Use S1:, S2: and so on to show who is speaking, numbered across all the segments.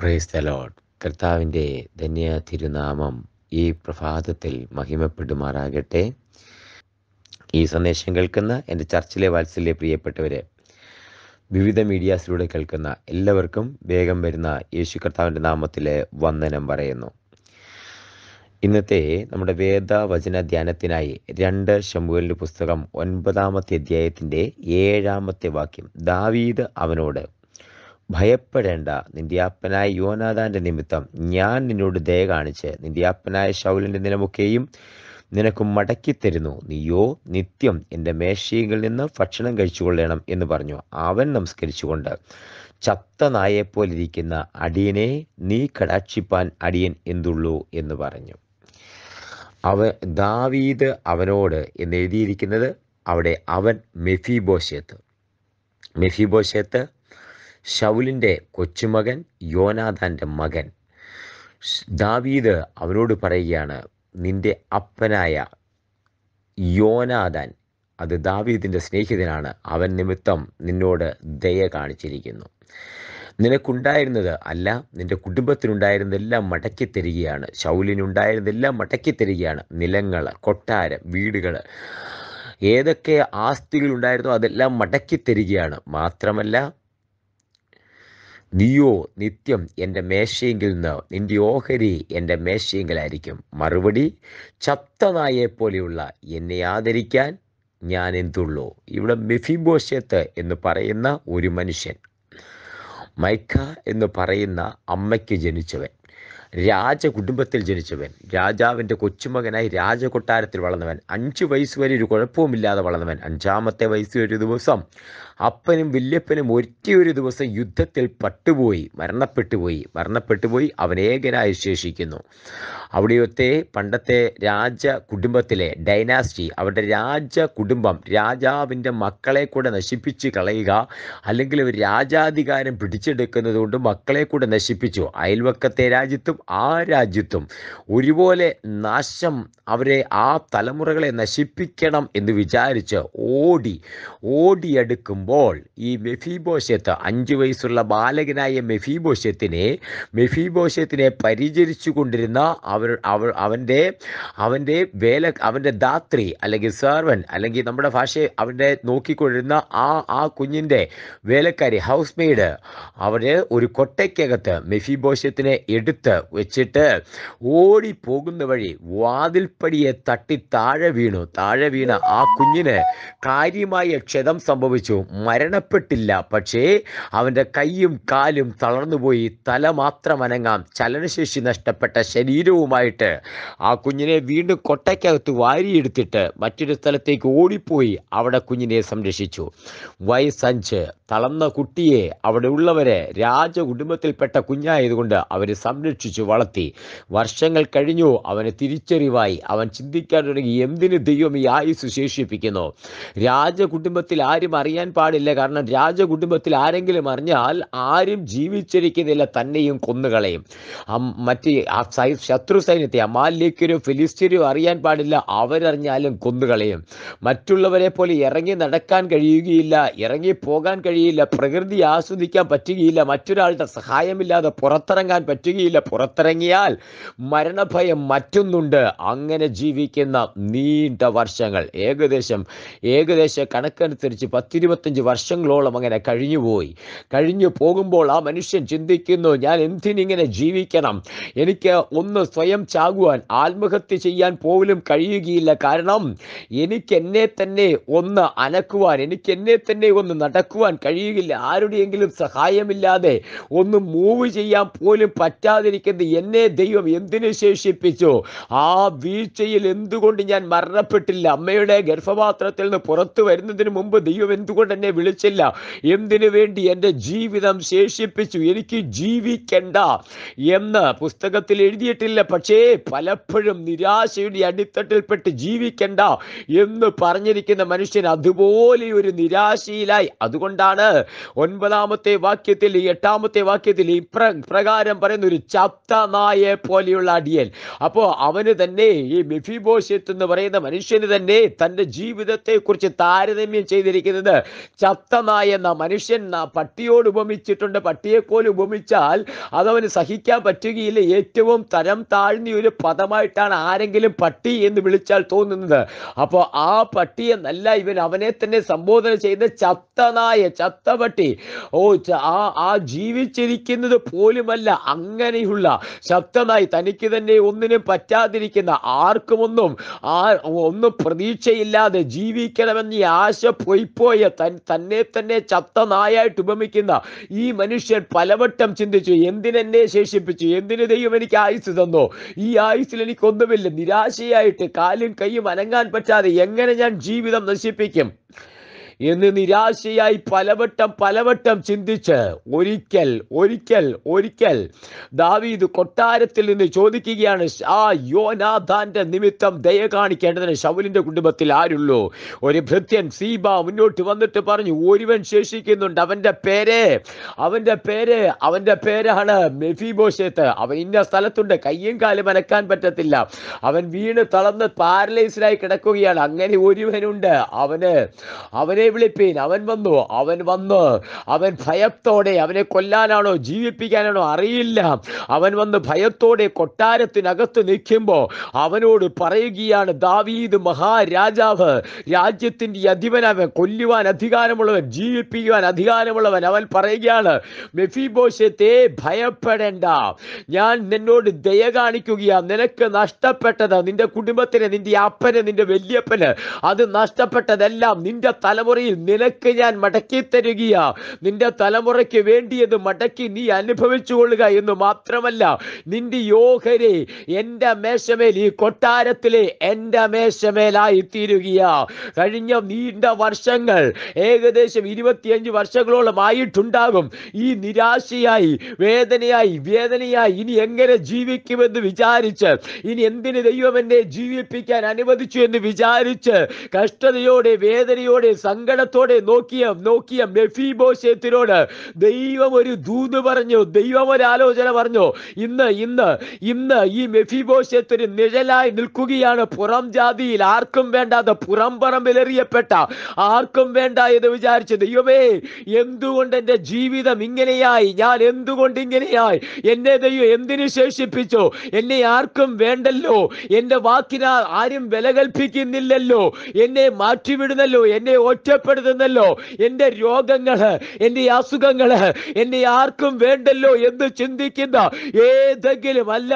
S1: praise the load കർത്താവിൻ്റെ ധന്യ തിരുനാമം ഈ പ്രഭാതത്തിൽ മഹിമപ്പെടുമാറാകട്ടെ ഈ സന്ദേശം കേൾക്കുന്ന എൻ്റെ ചർച്ചിലെ വാത്സല്യ പ്രിയപ്പെട്ടവരെ വിവിധ മീഡിയാസിലൂടെ കേൾക്കുന്ന എല്ലാവർക്കും വേഗം വരുന്ന യേശു കർത്താവിൻ്റെ നാമത്തിലെ വന്ദനം പറയുന്നു ഇന്നത്തെ നമ്മുടെ വേദവചന ധ്യാനത്തിനായി രണ്ട് ശമ്പുവിൻ്റെ പുസ്തകം ഒൻപതാമത്തെ അധ്യായത്തിൻ്റെ ഏഴാമത്തെ വാക്യം ദാവീദ് അവനോട് ഭയപ്പെടേണ്ട നിന്റെ അപ്പനായ യോനാദാന്റെ നിമിത്തം ഞാൻ നിന്നോട് ദയ കാണിച്ച് നിന്റെ അപ്പനായ ശൗലിന്റെ നിലമൊക്കെയും നിനക്ക് തരുന്നു നീയോ നിത്യം എൻ്റെ മേശയിൽ നിന്ന് ഭക്ഷണം കഴിച്ചുകൊള്ളണം എന്ന് പറഞ്ഞു അവൻ നമസ്കരിച്ചുകൊണ്ട് ചത്ത നായെപ്പോലിരിക്കുന്ന അടിയനെ നീ കടാക്ഷിപ്പാൻ അടിയൻ എന്തുള്ളൂ എന്ന് പറഞ്ഞു അവ ദാവീദ് അവനോട് എന്ന് എഴുതിയിരിക്കുന്നത് അവിടെ അവൻ മെഫിബോഷേത്ത് മെഫിബോഷേത്ത് ഷൗലിൻ്റെ കൊച്ചുമകൻ യോനാഥാൻ്റെ മകൻ ദാവീദ് അവനോട് പറയുകയാണ് നിന്റെ അപ്പനായ യോനാഥാൻ അത് ദാവീദിൻ്റെ സ്നേഹിതനാണ് അവൻ നിമിത്തം നിന്നോട് ദയ കാണിച്ചിരിക്കുന്നു നിനക്കുണ്ടായിരുന്നത് അല്ല നിന്റെ കുടുംബത്തിനുണ്ടായിരുന്നതെല്ലാം മടക്കി തരികയാണ് ശൗലിനുണ്ടായിരുന്നതെല്ലാം മടക്കി തരികയാണ് നിലങ്ങൾ കൊട്ടാരം വീടുകൾ ഏതൊക്കെ ആസ്തികളുണ്ടായിരുന്നോ അതെല്ലാം മടക്കി തരികയാണ് മാത്രമല്ല നീയോ നിത്യം എൻ്റെ മേശയെങ്കിൽ നിന്ന് നിൻ്റെ ഓഹരി എൻ്റെ മേശയെങ്കിലായിരിക്കും മറുപടി ചത്തനായെ പോലെയുള്ള എന്നെ ആദരിക്കാൻ ഞാൻ എന്തുള്ളൂ ഇവിടെ മെഫിബോഷത്ത് എന്ന് പറയുന്ന ഒരു മനുഷ്യൻ മൈക്ക എന്ന് പറയുന്ന അമ്മയ്ക്ക് ജനിച്ചവൻ രാജകുടുംബത്തിൽ ജനിച്ചവൻ രാജാവിൻ്റെ കൊച്ചുമകനായി രാജകൊട്ടാരത്തിൽ വളർന്നവൻ അഞ്ച് വയസ്സ് വരെ ഒരു കുഴപ്പവുമില്ലാതെ വളർന്നവൻ അഞ്ചാമത്തെ വയസ്സ് ഒരു ദിവസം അപ്പനും വല്യപ്പനും ഒറ്റയൊരു ദിവസം യുദ്ധത്തിൽ പട്ടുപോയി മരണപ്പെട്ടുപോയി മരണപ്പെട്ടുപോയി പോയി അവനേകനായി ശേഷിക്കുന്നു അവിടെയൊത്തെ പണ്ടത്തെ രാജ കുടുംബത്തിലെ ഡൈനാസ്റ്റി അവരുടെ രാജ കുടുംബം
S2: രാജാവിൻ്റെ മക്കളെ കൂടെ നശിപ്പിച്ച് കളയുക അല്ലെങ്കിൽ ഒരു രാജാധികാരം പിടിച്ചെടുക്കുന്നത് കൊണ്ട് മക്കളെ കൂടെ നശിപ്പിച്ചു അയൽവക്കത്തെ രാജ്യത്തും ആ രാജ്യത്തും ഒരുപോലെ നാശം അവരെ ആ തലമുറകളെ നശിപ്പിക്കണം എന്ന് വിചാരിച്ച് ഓടി ഓടിയെടുക്കുമ്പോൾ ഈ മെഫിബോഷത്ത് അഞ്ച് വയസ്സുള്ള ബാലകനായ മെഫിബോഷത്തിനെ മെഫിബോഷത്തിനെ പരിചരിച്ചു കൊണ്ടിരുന്ന അവർ അവ അവൻ്റെ അവൻ്റെ വേല അവൻ്റെ ദാത്രി അല്ലെങ്കിൽ സെർവൻ അല്ലെങ്കിൽ നമ്മുടെ ഭാഷയെ അവൻ്റെ നോക്കിക്കൊണ്ടിരുന്ന ആ ആ കുഞ്ഞിൻ്റെ വേലക്കാരി ഹൗസ് മെയ്ഡ് ഒരു കൊട്ടയ്ക്കകത്ത് മെഫിബോഷത്തിനെ എടുത്ത് വെച്ചിട്ട് ഓടി പോകുന്ന വഴി വാതിൽപ്പടിയെ തട്ടി താഴെ വീണു താഴെ വീണ ആ കുഞ്ഞിന് കാര്യമായ ക്ഷതം സംഭവിച്ചു മരണപ്പെട്ടില്ല പക്ഷേ അവൻ്റെ കൈയും കാലും തളർന്നുപോയി തല മാത്രം അനങ്ങാം ചലനശേഷി നഷ്ടപ്പെട്ട ശരീരവുമായിട്ട് ആ കുഞ്ഞിനെ വീണ്ടും കൊട്ടയ്ക്കകത്ത് വാരിയെടുത്തിട്ട് മറ്റൊരു സ്ഥലത്തേക്ക് ഓടിപ്പോയി അവിടെ
S1: കുഞ്ഞിനെ സംരക്ഷിച്ചു വയസ്സഞ്ച് തളർന്ന കുട്ടിയെ അവിടെ ഉള്ളവരെ രാജകുടുംബത്തിൽപ്പെട്ട കുഞ്ഞായതുകൊണ്ട് അവർ സംരക്ഷിച്ചു പോഷിപ്പിച്ചു വളർത്തി വർഷങ്ങൾ കഴിഞ്ഞു
S2: അവന് തിരിച്ചറിവായി അവൻ ചിന്തിക്കാൻ തുടങ്ങി എന്തിന് ദൈവം ഈ ആയുസ് ശേഷിപ്പിക്കുന്നു രാജകുടുംബത്തിൽ ആരും അറിയാൻ പാടില്ല കാരണം രാജകുടുംബത്തിൽ ആരെങ്കിലും അറിഞ്ഞാൽ ആരും ജീവിച്ചിരിക്കുന്നില്ല തന്നെയും കൊന്നുകളയും മറ്റ് ശത്രു സൈന്യത്തെ അമാലിക്കരും ഫിലിസ്റ്റീനും അറിയാൻ പാടില്ല അവരറിഞ്ഞാലും കൊന്നുകളയും മറ്റുള്ളവരെ പോലെ ഇറങ്ങി നടക്കാൻ കഴിയുകയില്ല ഇറങ്ങി പോകാൻ കഴിയില്ല പ്രകൃതി ആസ്വദിക്കാൻ പറ്റുകയില്ല മറ്റൊരാളുടെ സഹായമില്ലാതെ പുറത്തിറങ്ങാൻ പറ്റുകയില്ല പുറ പുറത്തിറങ്ങിയാൽ മരണഭയം മറ്റൊന്നുണ്ട് അങ്ങനെ ജീവിക്കുന്ന നീണ്ട വർഷങ്ങൾ ഏകദേശം ഏകദേശ കണക്കനുസരിച്ച് പത്തിരുപത്തഞ്ച് വർഷങ്ങളോളം അങ്ങനെ കഴിഞ്ഞുപോയി കഴിഞ്ഞു പോകുമ്പോൾ ആ മനുഷ്യൻ ചിന്തിക്കുന്നു ഞാൻ എന്തിനിങ്ങനെ ജീവിക്കണം എനിക്ക് ഒന്ന് സ്വയം ചാകുവാൻ ആത്മഹത്യ ചെയ്യാൻ പോലും കഴിയുകയില്ല കാരണം എനിക്ക് എന്നെ തന്നെ ഒന്ന് അനക്കുവാൻ എനിക്ക് എന്നെ തന്നെ ഒന്ന് നടക്കുവാൻ കഴിയുകയില്ല ആരുടെയെങ്കിലും സഹായമില്ലാതെ ഒന്ന് മൂവ് ചെയ്യാൻ പോലും പറ്റാതിരിക്കുന്ന പറയുന്നത് എന്നെ ദൈവം എന്തിനു ശേഷിപ്പിച്ചു ആ വീഴ്ചയിൽ എന്തുകൊണ്ട് ഞാൻ മരണപ്പെട്ടില്ല അമ്മയുടെ ഗർഭപാത്രത്തിൽ നിന്ന് പുറത്തു വരുന്നതിന് മുമ്പ് ദൈവം എന്തുകൊണ്ട് എന്നെ വിളിച്ചില്ല എന്തിനു വേണ്ടി എൻ്റെ ജീവിതം ശേഷിപ്പിച്ചു എനിക്ക് ജീവിക്കണ്ട എന്ന് പുസ്തകത്തിൽ എഴുതിയിട്ടില്ല പക്ഷേ പലപ്പോഴും നിരാശയുടെ അടിത്തട്ടിൽപ്പെട്ട് ജീവിക്കണ്ട എന്ന് പറഞ്ഞിരിക്കുന്ന മനുഷ്യൻ അതുപോലെ ഒരു നിരാശയിലായി അതുകൊണ്ടാണ് ഒൻപതാമത്തെ വാക്യത്തിൽ എട്ടാമത്തെ വാക്യത്തിൽ ഇപ്രകാരം പറയുന്ന ഒരു ചപ്പ് നായെ പോലെയുള്ള അടിയൻ അപ്പോൾ അവന് തന്നെ ഈ മെഫിബോഷ്യത്ത് എന്ന് പറയുന്ന മനുഷ്യന് തന്നെ ജീവിതത്തെ ജീവിതത്തെക്കുറിച്ച് താരതമ്യം ചെയ്തിരിക്കുന്നത് ചത്തനായ എന്ന മനുഷ്യൻ പട്ടിയോട് ഉപമിച്ചിട്ടുണ്ട് പട്ടിയെക്കോൽ ഉപമിച്ചാൽ അതവന് സഹിക്കാൻ പറ്റുകയില്ല ഏറ്റവും തരം താഴ്ന്ന ഒരു പദമായിട്ടാണ് ആരെങ്കിലും പട്ടി എന്ന് വിളിച്ചാൽ തോന്നുന്നത് അപ്പോൾ ആ പട്ടിയെ നല്ല ഇവൻ അവനെ തന്നെ സംബോധന ചെയ്ത് ചത്തനായ ചത്ത പട്ടി ഓ ആ ആ ജീവിച്ചിരിക്കുന്നത് പോലുമല്ല അങ്ങനെയുള്ള ശക്തനായി തനിക്ക് തന്നെ ഒന്നിനും പറ്റാതിരിക്കുന്ന ആർക്കുമൊന്നും ആ ഒന്നും പ്രതീക്ഷയില്ലാതെ ജീവിക്കണമെന്ന് ആശ പൊയ്പോയ തൻ തന്നെ തന്നെ ചത്തനായായിട്ട് ഉപമിക്കുന്ന ഈ മനുഷ്യൻ പലവട്ടം ചിന്തിച്ചു എന്തിനെന്നെ ശേഷിപ്പിച്ചു എന്തിന് ദൈവം എനിക്ക് ആയുസ് തന്നു ഈ ആയുസിൽ എനിക്കൊന്നുമില്ല നിരാശയായിട്ട് കാലും കൈയും അനങ്ങാൻ പറ്റാതെ എങ്ങനെ ഞാൻ ജീവിതം നശിപ്പിക്കും എന്ന് നിരാശയായി പലവട്ടം പലവട്ടം ചിന്തിച്ച് ഒരിക്കൽ ഒരിക്കൽ ഒരിക്കൽ ദാവീദ് കൊട്ടാരത്തിൽ നിന്ന് ചോദിക്കുകയാണ് ആ യോനാഥാന്റെ നിമിത്തം ദയ കാണിക്കേണ്ടതിന് ശൗലിന്റെ കുടുംബത്തിൽ ആരുള്ളൂ ഒരു ഭൃത്യൻ സീബ മുന്നോട്ട് വന്നിട്ട് പറഞ്ഞു ഒരുവൻ ശേഷിക്കുന്നുണ്ട് അവന്റെ പേര് അവന്റെ പേര് അവന്റെ പേരാണ് മെഫിബോഷേത്ത് അവൻ ഇന്ന സ്ഥലത്തുണ്ട് കയ്യും കാലും അനക്കാൻ പറ്റത്തില്ല അവൻ വീണ് തളർന്ന് പാരലൈസ്ഡായി കിടക്കുകയാണ് അങ്ങനെ ഒരുവനുണ്ട് അവന് അവനെ വിളിപ്പീൻ അവൻ വന്നു അവൻ വന്ന് അവൻ ഭയത്തോടെ അവനെ കൊല്ലാനാണോ ജീവിപ്പിക്കാനാണോ അറിയില്ല അവൻ വന്ന് ഭയത്തോടെ കൊട്ടാരത്തിനകത്ത് നിൽക്കുമ്പോൾ അവനോട് പറയുകയാണ് ദാവീദ് മഹാരാജാവ് രാജ്യത്തിൻ്റെ അധിപനവൻ കൊല്ലുവാൻ അധികാരമുള്ളവൻ ജീവിപ്പിക്കുവാൻ അധികാരമുള്ളവൻ അവൻ പറയുകയാണ് മെഫിബോഷത്തെ ഭയപ്പെടേണ്ട ഞാൻ നിന്നോട് ദയ കാണിക്കുകയാണ് നിനക്ക് നഷ്ടപ്പെട്ടത് നിന്റെ കുടുംബത്തിന് നിന്റെ അപ്പന് നിന്റെ വല്യപ്പന് അത് നഷ്ടപ്പെട്ടതെല്ലാം നിന്റെ തലമുറ തലമുറയിൽ നിനക്ക് ഞാൻ മടക്കി തരികയാ നിന്റെ തലമുറയ്ക്ക് വേണ്ടിയത് മടക്കി നീ അനുഭവിച്ചു കൊള്ളുക എന്ന് മാത്രമല്ല നിന്റെ യോഹരെ എൻ്റെ മേശമേൽ ഈ കൊട്ടാരത്തിലെ എൻ്റെ മേശമേലായി തീരുകയാ കഴിഞ്ഞ നീണ്ട വർഷങ്ങൾ ഏകദേശം ഇരുപത്തിയഞ്ച് വർഷങ്ങളോളം ആയിട്ടുണ്ടാകും ഈ നിരാശയായി വേദനയായി വേദനയായി ഇനി എങ്ങനെ ജീവിക്കുമെന്ന് വിചാരിച്ച് ഇനി എന്തിന് ദൈവം എന്നെ ജീവിപ്പിക്കാൻ അനുവദിച്ചു എന്ന് വിചാരിച്ച് കഷ്ടതയോടെ വേദനയോടെ സംഘ സങ്കടത്തോടെ നോക്കിയ നോക്കിയ മെഫീബോഷത്തിനോട് ദൈവം ഒരു ദൂത് പറഞ്ഞു ദൈവം ഒരു ആലോചന പറഞ്ഞു ഇന്ന് ഇന്ന് ഇന്ന് ഈ മെഫീബോഷത്തിന് നിഴലായി നിൽക്കുകയാണ് പുറം ജാതിയിൽ ആർക്കും വേണ്ടാതെ പുറം പറമ്പിലെറിയപ്പെട്ട ആർക്കും വേണ്ട എന്ന് വിചാരിച്ച് ദൈവമേ എന്തുകൊണ്ട് എൻ്റെ ജീവിതം ഇങ്ങനെയായി ഞാൻ എന്തുകൊണ്ട് ഇങ്ങനെയായി എന്നെ ദൈവം എന്തിനു ശേഷിപ്പിച്ചു എന്നെ ആർക്കും വേണ്ടല്ലോ എൻ്റെ വാക്കിനാൽ ആരും വില കൽപ്പിക്കുന്നില്ലല്ലോ എന്നെ മാറ്റിവിടുന്നല്ലോ എന്നെ ഒറ്റ ഭയപ്പെടുന്നല്ലോ എൻ്റെ രോഗങ്ങൾ എൻ്റെ അസുഖങ്ങൾ എന്നെ ആർക്കും വേണ്ടല്ലോ എന്ന് ചിന്തിക്കുന്ന ഏതെങ്കിലും അല്ല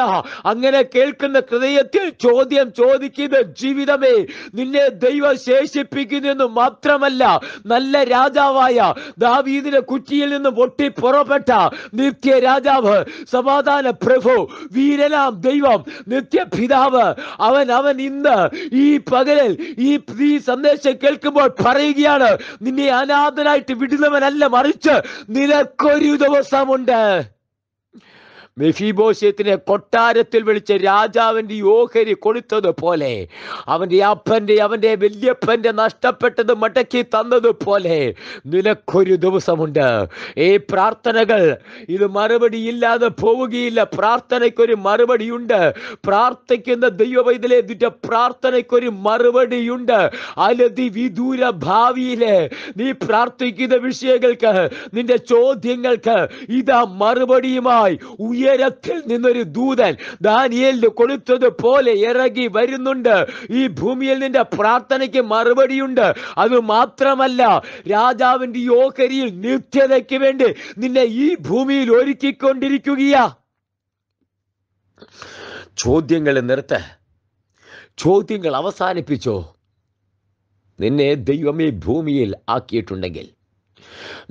S2: അങ്ങനെ കേൾക്കുന്ന ഹൃദയത്തിൽ ചോദ്യം ചോദിക്കുന്ന ജീവിതമേ നിന്നെ ദൈവം ശേഷിപ്പിക്കുന്നെന്ന് മാത്രമല്ല നല്ല രാജാവായ ദാവീദിന്റെ കുറ്റിയിൽ നിന്ന് പൊട്ടി പുറപ്പെട്ട നിത്യ രാജാവ് സമാധാന പ്രഭു വീരനാം ദൈവം നിത്യ പിതാവ് അവൻ അവൻ ഇന്ന് ഈ പകലിൽ ഈ സന്ദേശം കേൾക്കുമ്പോൾ പറയുക പറയുകയാണ് നിന്നെ അനാഥനായിട്ട് വിടുന്നവനല്ല മറിച്ച് നിനക്കൊരു ദിവസമുണ്ട് മെഫിബോസ്യത്തിനെ കൊട്ടാരത്തിൽ വിളിച്ച് രാജാവിൻ്റെ ഓഹരി കൊടുത്തതുപോലെ അവൻ്റെ അപ്പൻ്റെ അവൻ്റെ വല്യപ്പൻ്റെ നഷ്ടപ്പെട്ടത് മടക്കി തന്നതുപോലെ നിനക്കൊരു ദിവസമുണ്ട് ഈ പ്രാർത്ഥനകൾ ഇത് മറുപടി ഇല്ലാതെ പോവുകയില്ല പ്രാർത്ഥനയ്ക്കൊരു മറുപടിയുണ്ട് പ്രാർത്ഥിക്കുന്ന ദൈവവൈദ്യലെ ഇതിൻ്റെ പ്രാർത്ഥനയ്ക്കൊരു മറുപടിയുണ്ട് അലതി വിദൂര ഭാവിയിലെ നീ പ്രാർത്ഥിക്കുന്ന വിഷയങ്ങൾക്ക് നിന്റെ ചോദ്യങ്ങൾക്ക് ഇതാ മറുപടിയുമായി ഉയരത്തിൽ നിന്നൊരു ദൂതൻ ദാനിയലിന് കൊടുത്തത് പോലെ ഇറങ്ങി വരുന്നുണ്ട് ഈ ഭൂമിയിൽ നിന്റെ പ്രാർത്ഥനയ്ക്ക് മറുപടിയുണ്ട് അത് മാത്രമല്ല രാജാവിന്റെ ഓഹരിയിൽ നിത്യതയ്ക്ക് വേണ്ടി നിന്നെ ഈ ഭൂമിയിൽ ഒരുക്കിക്കൊണ്ടിരിക്കുകയാ ചോദ്യങ്ങൾ നിർത്ത ചോദ്യങ്ങൾ അവസാനിപ്പിച്ചോ നിന്നെ ദൈവമേ ഭൂമിയിൽ ആക്കിയിട്ടുണ്ടെങ്കിൽ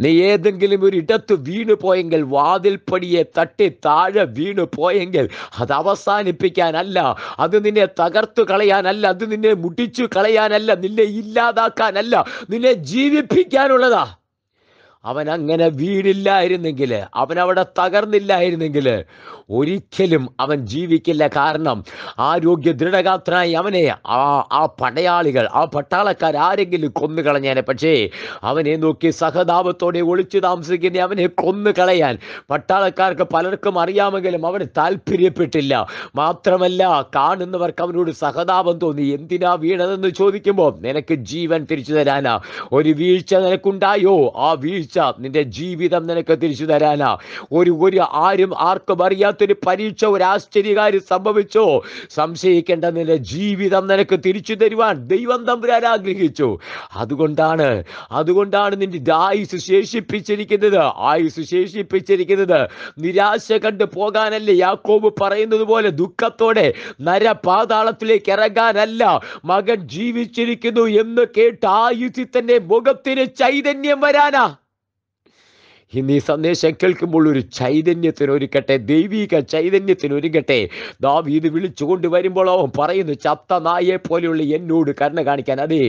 S2: നീ ഏതെങ്കിലും ഒരു ഇടത്ത് വീണു പോയെങ്കിൽ വാതിൽപ്പടിയെ തട്ടി താഴെ വീണു പോയെങ്കിൽ അത് അവസാനിപ്പിക്കാനല്ല അത് നിന്നെ തകർത്തു കളയാനല്ല അത് നിന്നെ മുടിച്ചു കളയാനല്ല നിന്നെ ഇല്ലാതാക്കാനല്ല നിന്നെ ജീവിപ്പിക്കാനുള്ളതാ അവൻ അങ്ങനെ വീടില്ലായിരുന്നെങ്കിൽ അവൻ അവിടെ തകർന്നില്ലായിരുന്നെങ്കിൽ ഒരിക്കലും അവൻ ജീവിക്കില്ല കാരണം ആരോഗ്യ ദൃഢഗാത്രനായി അവനെ ആ ആ പടയാളികൾ ആ പട്ടാളക്കാർ ആരെങ്കിലും കൊന്നു കളഞ്ഞേനെ പക്ഷേ അവനെ നോക്കി സഹതാപത്തോടെ ഒളിച്ചു താമസിക്കുന്ന അവനെ കൊന്നു കളയാൻ പട്ടാളക്കാർക്ക് പലർക്കും അറിയാമെങ്കിലും അവന് താല്പര്യപ്പെട്ടില്ല മാത്രമല്ല കാണുന്നവർക്ക് അവനോട് സഹതാപം തോന്നി എന്തിനാ വീണതെന്ന് ചോദിക്കുമ്പോൾ നിനക്ക് ജീവൻ തിരിച്ചു തരാനാ ഒരു വീഴ്ച നിനക്കുണ്ടായോ ആ വീഴ്ച പരീക്ഷ നിന്റെ ജീവിതം നിനക്ക് തിരിച്ചു തരാനാ ഒരു ഒരു ആരും ആർക്കും അറിയാത്തൊരു പരീക്ഷ ഒരു ആശ്ചര്യകാര്യം സംഭവിച്ചോ സംശയിക്കേണ്ട നിന്റെ ജീവിതം നിനക്ക് തിരിച്ചു തരുവാൻ ദൈവം തമ്പുരാൻ ആഗ്രഹിച്ചു അതുകൊണ്ടാണ് അതുകൊണ്ടാണ് നിന്റെ ആയുസ് ശേഷിപ്പിച്ചിരിക്കുന്നത് ആയുസ് ശേഷിപ്പിച്ചിരിക്കുന്നത് നിരാശ കണ്ട് പോകാനല്ലേ യാക്കോബ് പറയുന്നത് പോലെ ദുഃഖത്തോടെ നരപാതാളത്തിലേക്ക് ഇറങ്ങാനല്ല മകൻ ജീവിച്ചിരിക്കുന്നു എന്ന് കേട്ട് ആയുസി തന്നെ മുഖത്തിന് ചൈതന്യം വരാനാ ഇന്ന് ഈ സന്ദേശം കേൾക്കുമ്പോൾ ഒരു ചൈതന്യത്തിന് ഒരുക്കട്ടെ ദൈവിക ചൈതന്യത്തിന് ഒരുക്കട്ടെ ദാവീദ് വിളിച്ചുകൊണ്ട് വരുമ്പോൾ അവൻ പറയുന്നു ചത്ത നായെ പോലെയുള്ള എന്നോട് കരുണ കാണിക്കാൻ അതെ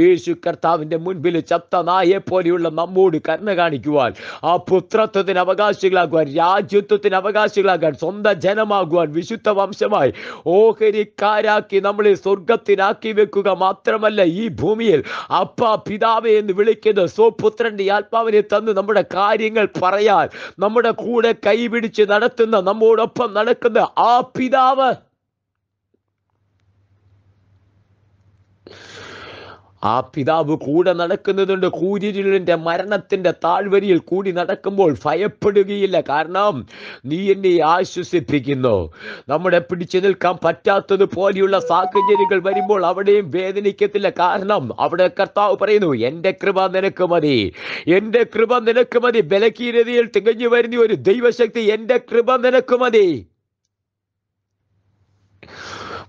S2: യേശു കർത്താവിൻ്റെ മുൻപിൽ ചത്ത നായെ പോലെയുള്ള നമ്മോട് കരുണ കാണിക്കുവാൻ ആ പുത്രത്വത്തിന് അവകാശികളാകുവാൻ രാജ്യത്വത്തിന് അവകാശികളാകാൻ സ്വന്തം ജനമാകുവാൻ വിശുദ്ധ വംശമായി ഓഹരിക്കാരാക്കി നമ്മളെ സ്വർഗത്തിനാക്കി വെക്കുക മാത്രമല്ല ഈ ഭൂമിയിൽ അപ്പ പിതാവെ എന്ന് വിളിക്കുന്നത് സ്വപുത്രന്റെ ആത്മാവിനെ തന്ന് നമ്മുടെ കാര്യം കാര്യങ്ങൾ പറയാൻ നമ്മുടെ കൂടെ കൈപിടിച്ച് നടത്തുന്ന നമ്മോടൊപ്പം നടക്കുന്ന ആ പിതാവ് ആ പിതാവ് കൂടെ നടക്കുന്നതുകൊണ്ട് കൂരിരുളിൻ്റെ മരണത്തിൻ്റെ താഴ്വരിയിൽ കൂടി നടക്കുമ്പോൾ ഭയപ്പെടുകയില്ല കാരണം നീ എന്നെ ആശ്വസിപ്പിക്കുന്നു നമ്മുടെ പിടിച്ചു നിൽക്കാൻ പറ്റാത്തത് പോലെയുള്ള സാഹചര്യങ്ങൾ വരുമ്പോൾ അവിടെയും വേദനിക്കത്തില്ല കാരണം അവിടെ കർത്താവ് പറയുന്നു എൻ്റെ കൃപ നിനക്ക് മതി എൻ്റെ കൃപ നിനക്ക് മതി ബലകീരതയിൽ തികഞ്ഞു വരുന്ന ഒരു ദൈവശക്തി എൻ്റെ കൃപ നിനക്ക് മതി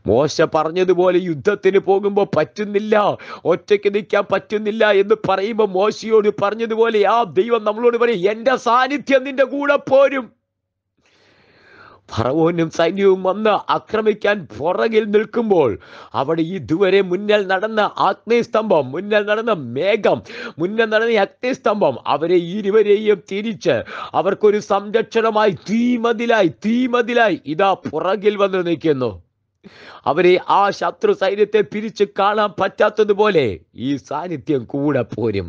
S2: മോശ പറഞ്ഞതുപോലെ യുദ്ധത്തിന് പോകുമ്പോൾ പറ്റുന്നില്ല ഒറ്റയ്ക്ക് നിൽക്കാൻ പറ്റുന്നില്ല എന്ന് പറയുമ്പോൾ മോശയോട് പറഞ്ഞതുപോലെ ആ ദൈവം നമ്മളോട് പറയും എൻ്റെ സാന്നിധ്യം നിന്റെ കൂടെ പോരും ഫറവോനും സൈന്യവും വന്ന് ആക്രമിക്കാൻ പുറകിൽ നിൽക്കുമ്പോൾ അവിടെ ഇതുവരെ മുന്നിൽ നടന്ന ആഗ്നേയസ്തംഭം മുന്നിൽ നടന്ന മേഘം മുന്നിൽ നടന്ന അഗ്നിസ്തംഭം അവരെ ഇരുവരെയും തിരിച്ച് അവർക്കൊരു സംരക്ഷണമായി തീമതിലായി തീമതിലായി ഇതാ പുറകിൽ വന്ന് നിൽക്കുന്നു അവരെ ആ ശത്രു സൈന്യത്തെ പിരിച്ചു കാണാൻ പറ്റാത്തതുപോലെ ഈ സാന്നിധ്യം കൂടെ പോരും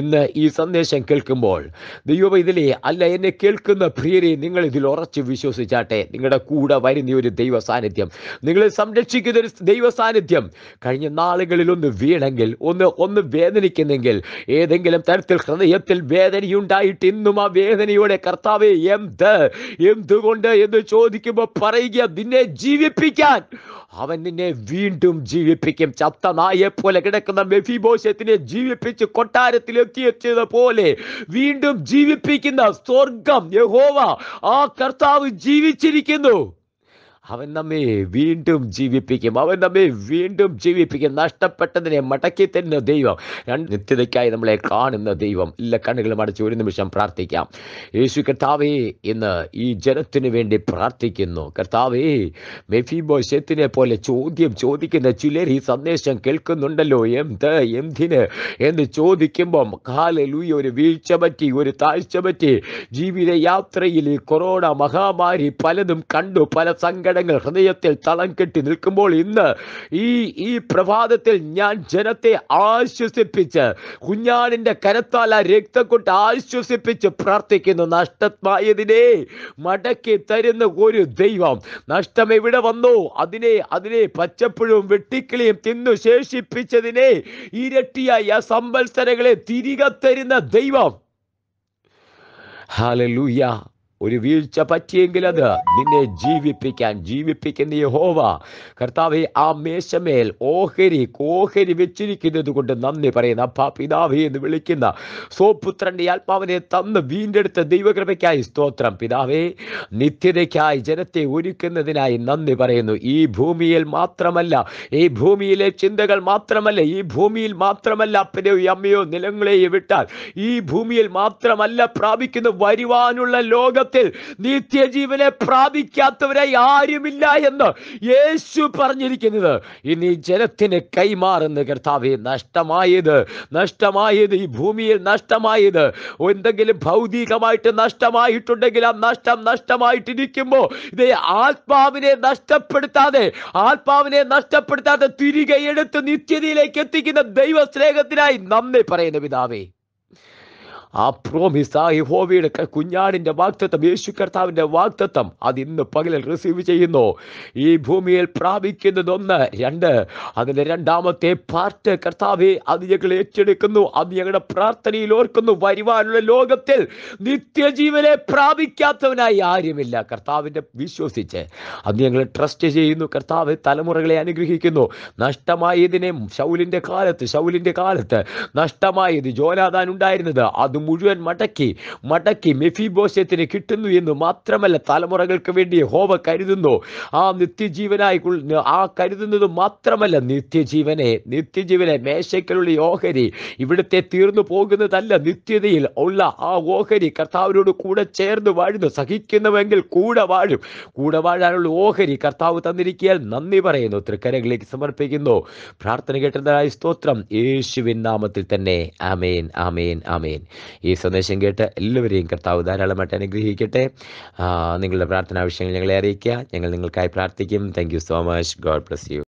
S2: ഇന്ന് ഈ സന്ദേശം കേൾക്കുമ്പോൾ ദൈവം ഇതിലെ അല്ല എന്നെ കേൾക്കുന്ന പ്രിയരെ നിങ്ങൾ ഇതിൽ ഉറച്ച് വിശ്വസിച്ചാട്ടെ നിങ്ങളുടെ കൂടെ വരുന്ന ഒരു ദൈവ സാന്നിധ്യം നിങ്ങളെ സംരക്ഷിക്കുന്ന ഒരു ദൈവ സാന്നിധ്യം കഴിഞ്ഞ നാളുകളിൽ ഒന്ന് വീണെങ്കിൽ ഒന്ന് ഒന്ന് വേദനിക്കുന്നെങ്കിൽ ഏതെങ്കിലും തരത്തിൽ ഹൃദയത്തിൽ വേദനയുണ്ടായിട്ട് ഇന്നും ആ വേദനയോടെ കർത്താവെ എന്ത് എന്തുകൊണ്ട് എന്ന് ചോദിക്കുമ്പോൾ പറയുക നിന്നെ ജീവിപ്പിക്കാൻ അവൻ നിന്നെ വീണ്ടും ജീവിപ്പിക്കും ചത്ത നായെ പോലെ കിടക്കുന്ന മെഫിബോഷത്തിനെ ജീവിപ്പിച്ച് കൊട്ടാരത്തിൽ എത്തിയെത്തിയത് പോലെ വീണ്ടും ജീവിപ്പിക്കുന്ന സ്വർഗം യഹോവ ആ കർത്താവ് ജീവിച്ചിരിക്കുന്നു അവൻ നമ്മെ വീണ്ടും ജീവിപ്പിക്കും അവൻ നമ്മെ വീണ്ടും ജീവിപ്പിക്കും നഷ്ടപ്പെട്ടതിനെ മടക്കി തരുന്ന ദൈവം രണ്ട് നിത്യതയ്ക്കായി നമ്മളെ കാണുന്ന ദൈവം ഇല്ല കണ്ണുകളും അടച്ച് ഒരു നിമിഷം പ്രാർത്ഥിക്കാം യേശു കർത്താവേ ഇന്ന് ഈ ജനത്തിനു വേണ്ടി പ്രാർത്ഥിക്കുന്നു കർത്താവേ മെഫിബോഷത്തിനെ പോലെ ചോദ്യം ചോദിക്കുന്ന ചിലർ ഈ സന്ദേശം കേൾക്കുന്നുണ്ടല്ലോ എന്ത് എന്തിന് എന്ന് ചോദിക്കുമ്പം കാലലൂയി ഒരു വീഴ്ച പറ്റി ഒരു താഴ്ച പറ്റി ജീവിതയാത്രയിൽ ഈ കൊറോണ മഹാമാരി പലതും കണ്ടു പല സങ്കട സങ്കടങ്ങൾ ഹൃദയത്തിൽ തളം കെട്ടി നിൽക്കുമ്പോൾ ഇന്ന് ഈ ഈ പ്രഭാതത്തിൽ ഞാൻ ജനത്തെ ആശ്വസിപ്പിച്ച് കുഞ്ഞാടിന്റെ കരത്താൽ ആ കൊണ്ട് ആശ്വസിപ്പിച്ച് പ്രാർത്ഥിക്കുന്നു നഷ്ടമായതിനെ മടക്കി തരുന്ന ഒരു ദൈവം നഷ്ടം എവിടെ വന്നു അതിനെ അതിനെ പച്ചപ്പുഴവും വെട്ടിക്കിളിയും തിന്നു ശേഷിപ്പിച്ചതിനെ ഇരട്ടിയായി ആ സമ്പത്സരകളെ തിരികെ തരുന്ന ദൈവം ഹാലലൂയ ഒരു വീഴ്ച പറ്റിയെങ്കിൽ അത് നിന്നെ ജീവിപ്പിക്കാൻ ജീവിപ്പിക്കുന്ന യഹോവ കർത്താവ് ആ മേശമേൽ ഓഹരി കോഹരി വെച്ചിരിക്കുന്നത് കൊണ്ട് നന്ദി പറയുന്ന അപ്പാ പിതാവേ എന്ന് വിളിക്കുന്ന സോപുത്രൻ്റെ ആത്മാവിനെ തന്ന് വീണ്ടെടുത്ത ദൈവകൃപയ്ക്കായി സ്തോത്രം പിതാവേ നിത്യതയ്ക്കായി ജനത്തെ ഒരുക്കുന്നതിനായി നന്ദി പറയുന്നു ഈ ഭൂമിയിൽ മാത്രമല്ല ഈ ഭൂമിയിലെ ചിന്തകൾ മാത്രമല്ല ഈ ഭൂമിയിൽ മാത്രമല്ല അപ്പനെയോ അമ്മയോ നിലങ്ങളെയോ വിട്ടാൽ ഈ ഭൂമിയിൽ മാത്രമല്ല പ്രാപിക്കുന്ന വരുവാനുള്ള ലോക ലോകത്തിൽ നിത്യജീവനെ പ്രാപിക്കാത്തവരായി ആരുമില്ല എന്ന് യേശു പറഞ്ഞിരിക്കുന്നത് ഇനി ജനത്തിന് കൈമാറുന്ന കർത്താവ് നഷ്ടമായത് നഷ്ടമായത് ഈ ഭൂമിയിൽ നഷ്ടമായത് എന്തെങ്കിലും ഭൗതികമായിട്ട് നഷ്ടമായിട്ടുണ്ടെങ്കിൽ ആ നഷ്ടം നഷ്ടമായിട്ടിരിക്കുമ്പോൾ ഇത് ആത്മാവിനെ നഷ്ടപ്പെടുത്താതെ ആത്മാവിനെ നഷ്ടപ്പെടുത്താതെ തിരികെ എടുത്ത് നിത്യതയിലേക്ക് എത്തിക്കുന്ന ദൈവസ്നേഹത്തിനായി നന്ദി പറയുന്ന പിതാവേ ആ പ്രോമിസ് ആ യഹോവയുടെ കുഞ്ഞാടിൻ്റെ വാക്തത്വം യേശു കർത്താവിൻ്റെ വാക്തത്വം അത് ഇന്ന് പകലിൽ റിസീവ് ചെയ്യുന്നു ഈ ഭൂമിയിൽ പ്രാപിക്കുന്നത് ഒന്ന് രണ്ട് അതിൻ്റെ രണ്ടാമത്തെ പാർട്ട് കർത്താവെ അത് ഞങ്ങൾ ഏറ്റെടുക്കുന്നു അത് ഞങ്ങളുടെ പ്രാർത്ഥനയിൽ ഓർക്കുന്നു വരുവാനുള്ള ലോകത്തിൽ നിത്യജീവനെ പ്രാപിക്കാത്തവനായി ആരുമില്ല കർത്താവിൻ്റെ വിശ്വസിച്ച് അത് ഞങ്ങൾ ട്രസ്റ്റ് ചെയ്യുന്നു കർത്താവ് തലമുറകളെ അനുഗ്രഹിക്കുന്നു നഷ്ടമായതിനെ ശൗലിൻ്റെ കാലത്ത് ശൗലിൻ്റെ കാലത്ത് നഷ്ടമായത് ജോനാദാൻ ഉണ്ടായിരുന്നത് അത് അത് മുഴുവൻ മടക്കി മടക്കി മെഫിബോഷത്തിന് കിട്ടുന്നു എന്ന് മാത്രമല്ല തലമുറകൾക്ക് വേണ്ടി ഹോവ കരുതുന്നു ആ നിത്യജീവനായി ആ കരുതുന്നത് മാത്രമല്ല നിത്യജീവനെ നിത്യജീവനെ മേശയ്ക്കലുള്ള ഓഹരി ഇവിടുത്തെ തീർന്നു പോകുന്നതല്ല നിത്യതയിൽ ഉള്ള ആ ഓഹരി കർത്താവിനോട് കൂടെ ചേർന്ന് വാഴുന്നു സഹിക്കുന്നുവെങ്കിൽ കൂടെ വാഴും കൂടെ വാഴാനുള്ള ഓഹരി കർത്താവ് തന്നിരിക്കാൻ നന്ദി പറയുന്നു
S1: തൃക്കരകളിലേക്ക് സമർപ്പിക്കുന്നു പ്രാർത്ഥന കേട്ടതായ സ്തോത്രം യേശുവിൻ നാമത്തിൽ തന്നെ ആമേൻ ആമേൻ ആമേൻ ഈ സന്ദേശം കേട്ട് എല്ലാവരെയും കർത്താവ് ധാരാളമായിട്ട് അനുഗ്രഹിക്കട്ടെ നിങ്ങളുടെ പ്രാർത്ഥന ആവശ്യങ്ങൾ ഞങ്ങളെ അറിയിക്കുക ഞങ്ങൾ നിങ്ങൾക്കായി പ്രാർത്ഥിക്കും thank so much God bless U